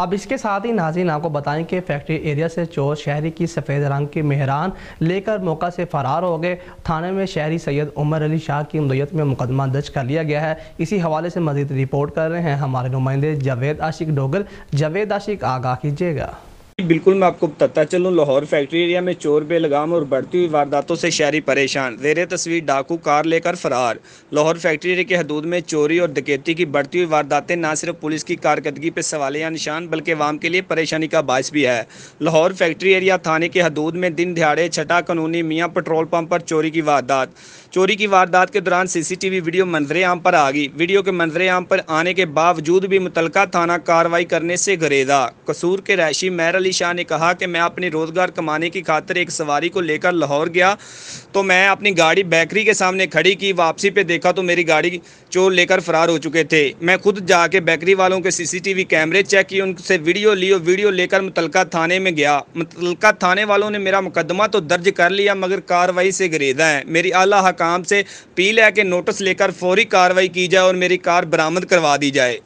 अब इसके साथ ही नाजिन आपको बताएं कि फैक्ट्री एरिया से चोर शहरी की सफ़ेद रंग की मेहरान लेकर मौका से फ़रार हो गए थाने में शहरी सैयद उमर अली शाह की मदयत में मुकदमा दर्ज कर लिया गया है इसी हवाले से मजीद रिपोर्ट कर रहे हैं हमारे नुमाइंदे जावेद आशिक डोगल जावेद आशिक आगाह कीजिएगा बिल्कुल मैं आपको बताता चलूं लाहौर फैक्ट्री एरिया में चोर बेलगाम और बढ़ती हुई वारदातों से शहरी परेशान जेर तस्वीर डाकू कार लेकर फरार लाहौर फैक्ट्री एरिया की हदूद में चोरी और डकैती की बढ़ती हुई वारदातें न सिर्फ पुलिस की कारकर्दगी पर या निशान बल्कि वाम के लिए परेशानी का बायस भी है लाहौर फैक्ट्री एरिया थाने के हदूद में दिन दिहाड़े छठा कानूनी मियाँ पेट्रोल पंप पर चोरी की वारदात चोरी की वारदात के दौरान सीसीटीवी वीडियो मंजरेआम आम पर आ गई वीडियो के मंजरेआम आम पर आने के बावजूद भी मुतलका थाना कार्रवाई करने से घरेजा कसूर के रैशी मैरल अली शाह ने कहा कि मैं अपनी रोज़गार कमाने की खातर एक सवारी को लेकर लाहौर गया तो मैं अपनी गाड़ी बेकरी के सामने खड़ी की वापसी पर देखा तो मेरी गाड़ी चोर लेकर फ़रार हो चुके थे मैं खुद जाके बेकरी वालों के सीसीटीवी कैमरे चेक किए उनसे वीडियो लियो वीडियो लेकर मुतलका थाने में गया मुतलका थाने वालों ने मेरा मुकदमा तो दर्ज कर लिया मगर कार्रवाई से गरेदा है मेरी आला हकाम से अपील है कि नोटिस लेकर फौरी कार्रवाई की जाए और मेरी कार बरामद करवा दी जाए